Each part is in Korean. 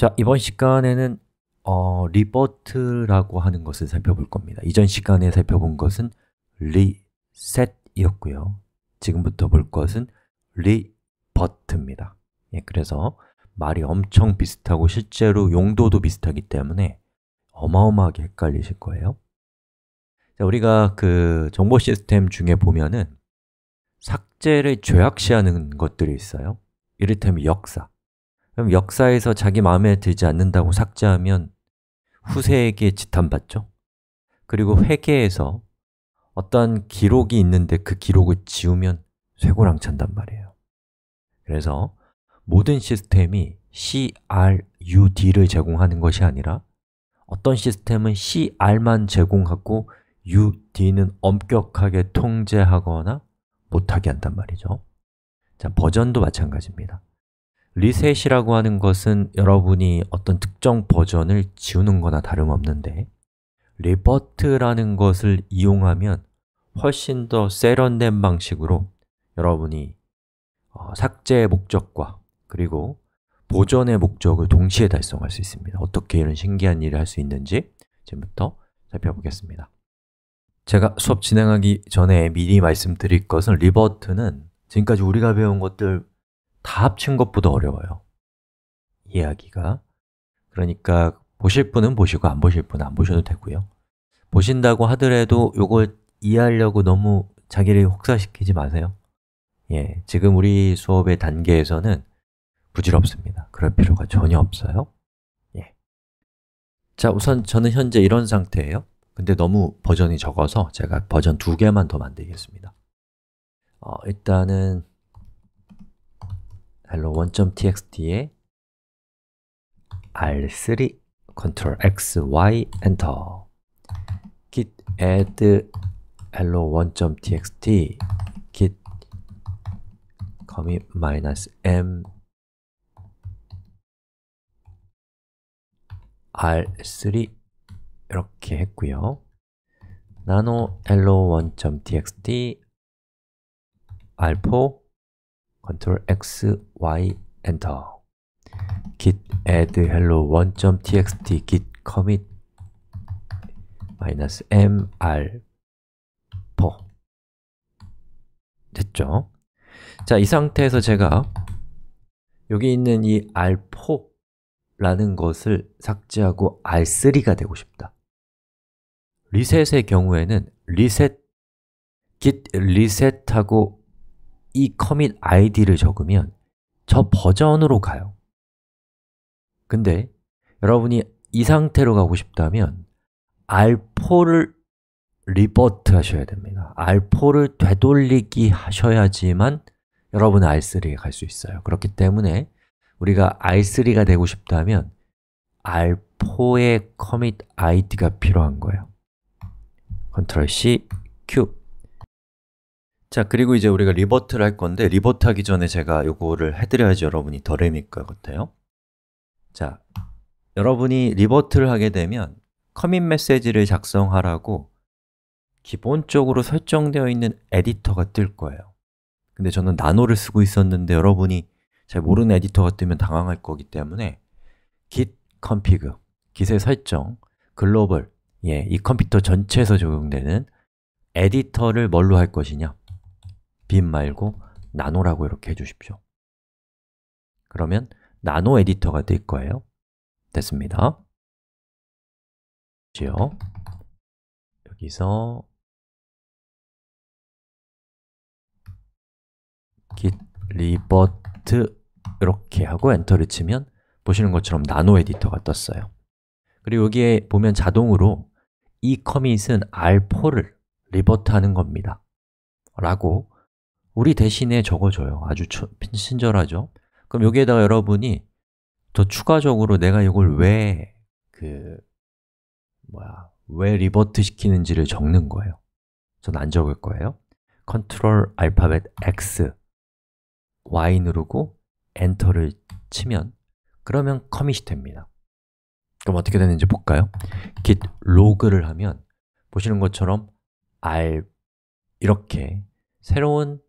자, 이번 시간에는 어, 리버트라고 하는 것을 살펴볼 겁니다. 이전 시간에 살펴본 것은 리셋이었고요. 지금부터 볼 것은 리버트입니다. 예, 그래서 말이 엄청 비슷하고 실제로 용도도 비슷하기 때문에 어마어마하게 헷갈리실 거예요. 자, 우리가 그 정보 시스템 중에 보면은 삭제를 죄악시하는 것들이 있어요. 이를테면 역사. 그럼 역사에서 자기 마음에 들지 않는다고 삭제하면 후세에게 지탄받죠. 그리고 회계에서 어떤 기록이 있는데 그 기록을 지우면 쇠고랑찬단 말이에요. 그래서 모든 시스템이 CRUD를 제공하는 것이 아니라 어떤 시스템은 CR만 제공하고 UD는 엄격하게 통제하거나 못하게 한단 말이죠. 자, 버전도 마찬가지입니다. 리셋이라고 하는 것은 여러분이 어떤 특정 버전을 지우는 거나 다름없는데 리버트라는 것을 이용하면 훨씬 더 세련된 방식으로 여러분이 어, 삭제의 목적과 그리고 보존의 목적을 동시에 달성할 수 있습니다 어떻게 이런 신기한 일을 할 수 있는지 지금부터 살펴보겠습니다 제가 수업 진행하기 전에 미리 말씀드릴 것은 리버트는 지금까지 우리가 배운 것들 다 합친 것보다 어려워요 이해하기가 그러니까 보실 분은 보시고 안 보실 분은 안 보셔도 되고요 보신다고 하더라도 이걸 이해하려고 너무 자기를 혹사시키지 마세요 예, 지금 우리 수업의 단계에서는 부질없습니다 그럴 필요가 전혀 없어요 예. 자, 우선 저는 현재 이런 상태예요 근데 너무 버전이 적어서 제가 버전 두 개만 더 만들겠습니다 어, 일단은 hello 1.txt에 r3 c 컨트 l x, y, 엔터 git add hello 1.txt git commit minus m r3 이렇게 했고요 nano hello 1.txt r4 Ctrl X, Y, Enter git add hello 1.txt git commit mr 4 됐죠? 자, 이 상태에서 제가 여기 있는 이 r4라는 것을 삭제하고 r3가 되고 싶다 리셋의 경우에는 리셋 git reset하고 이 commit id를 적으면 저 버전으로 가요 근데 여러분이 이 상태로 가고 싶다면 R4를 리버트 하셔야 됩니다 R4를 되돌리기 하셔야지만 여러분은 R3에 갈 수 있어요 그렇기 때문에 우리가 R3가 되고 싶다면 R4의 commit id가 필요한 거예요 Ctrl C, Q 자, 그리고 이제 우리가 리버트를 할 건데 리버트 하기 전에 제가 요거를 해드려야지 여러분이 덜 헤맬 것 같아요 자, 여러분이 리버트를 하게 되면 커밋 메시지를 작성하라고 기본적으로 설정되어 있는 에디터가 뜰 거예요 근데 저는 나노를 쓰고 있었는데 여러분이 잘 모르는 에디터가 뜨면 당황할 거기 때문에 git config, git의 설정, 글로벌, 예, 이 컴퓨터 전체에서 적용되는 에디터를 뭘로 할 것이냐 빔 말고 나노라고 이렇게 해주십시오 그러면 나노 에디터가 될 거예요 됐습니다 지요 여기서 git revert 이렇게 하고 엔터를 치면 보시는 것처럼 나노 에디터가 떴어요 그리고 여기에 보면 자동으로 이 커밋은 R4를 리버트 하는 겁니다 라고 우리 대신에 적어줘요. 아주 친절하죠. 그럼 여기에다가 여러분이 더 추가적으로 내가 이걸 왜 그 뭐야 왜 리버트 시키는지를 적는 거예요. 전 안 적을 거예요. 컨트롤 알파벳 X Y 누르고 엔터를 치면 그러면 커밋이 됩니다. 그럼 어떻게 되는지 볼까요? git log를 하면 보시는 것처럼 알 이렇게 새로운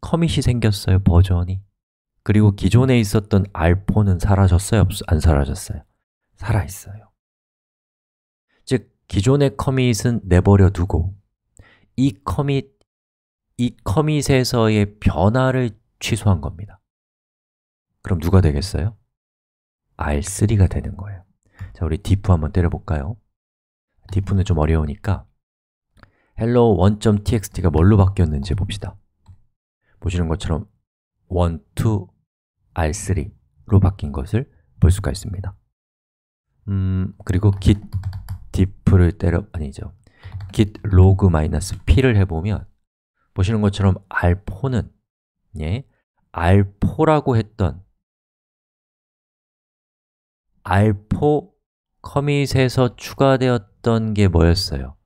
커밋이 생겼어요, 버전이 그리고 기존에 있었던 알포는 사라졌어요? 안 사라졌어요? 살아있어요 즉, 기존의 커밋은 내버려 두고 이 커밋, 이 커밋에서의 변화를 취소한 겁니다 그럼 누가 되겠어요? R3가 되는 거예요 자, 우리 diff 한번 때려볼까요? diff는 좀 어려우니까 hello 1.txt가 뭘로 바뀌었는지 봅시다 보시는 것처럼 1, 2, R3로 바뀐 것을 볼 수가 있습니다 음, 그리고 git diff를 때려, 아니죠 git log-p를 해보면 보시는 것처럼 r4는 예, r4라고 했던 r4 커밋에서 추가되었던 게 뭐였어요?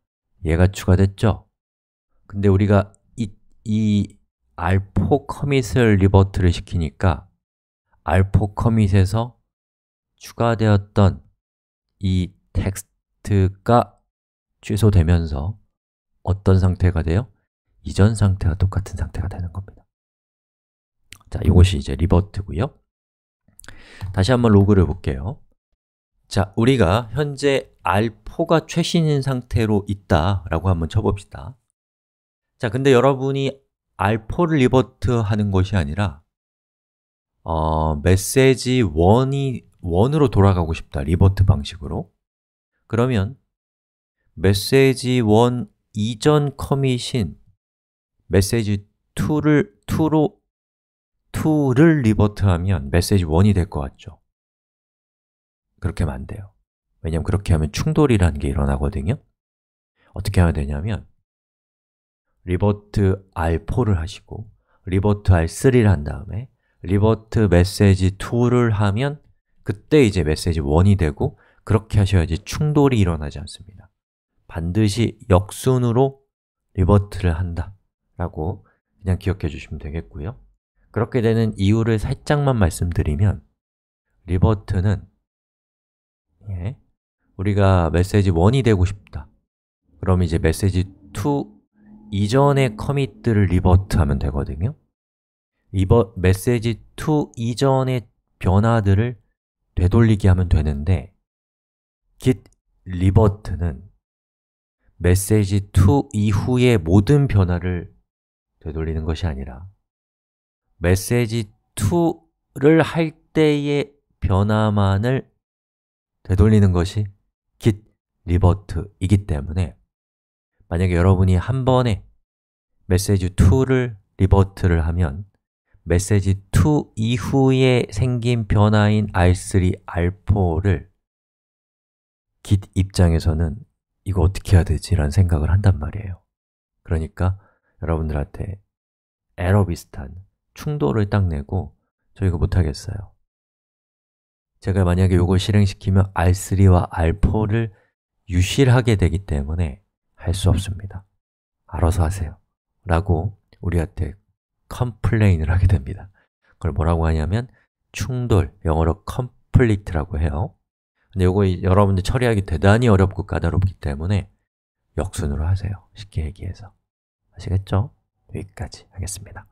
얘가 추가됐죠? 근데 우리가 이, 이 알포 커밋을 리버트를 시키니까 알포 커밋에서 추가되었던 이 텍스트가 취소되면서 어떤 상태가 돼요? 이전 상태와 똑같은 상태가 되는 겁니다 자, 이것이 이제 리버트고요 다시 한번 로그를 볼게요 자, 우리가 현재 알포가 최신인 상태로 있다라고 한번 쳐봅시다 자, 근데 여러분이 알포를 리버트 하는 것이 아니라 어, 메시지 1이 1으로 돌아가고 싶다, 리버트 방식으로 그러면 메시지 1 이전 커밋인 메시지 2를 2로 2를 리버트하면 메시지 1이 될 것 같죠? 그렇게 하면 안 돼요 왜냐면 그렇게 하면 충돌이라는 게 일어나거든요 어떻게 해야 되냐면 리버트 R4를 하시고 리버트 R3를 한 다음에 리버트 메시지 2를 하면 그때 이제 메시지 1이 되고 그렇게 하셔야지 충돌이 일어나지 않습니다 반드시 역순으로 리버트를 한다 라고 그냥 기억해 주시면 되겠고요 그렇게 되는 이유를 살짝만 말씀드리면 리버트는 예, 우리가 메시지 1이 되고 싶다 그럼 이제 메시지 2 이전의 커밋들을 리버트하면 되거든요 리버, 메시지 t 이전의 변화들을 되돌리게 하면 되는데 git 리버트는 메시지 t 이후의 모든 변화를 되돌리는 것이 아니라 메시지 t 를할 때의 변화만을 되돌리는 것이 git 리버트이기 때문에 만약에 여러분이 한 번에 메시지 2를 리버트를 하면 메시지 2 이후에 생긴 변화인 R3, R4를 git 입장에서는 이거 어떻게 해야 되지? 라는 생각을 한단 말이에요 그러니까 여러분들한테 에러 비슷한 충돌을 딱 내고 저 이거 못하겠어요 제가 만약에 이걸 실행시키면 R3와 R4를 유실하게 되기 때문에 할수 없습니다. 알아서 하세요. 라고 우리한테 컴플레인을 하게 됩니다. 그걸 뭐라고 하냐면 충돌, 영어로 컴플리트라고 해요. 근데 이거 여러분들 처리하기 대단히 어렵고 까다롭기 때문에 역순으로 하세요. 쉽게 얘기해서. 아시겠죠? 여기까지 하겠습니다.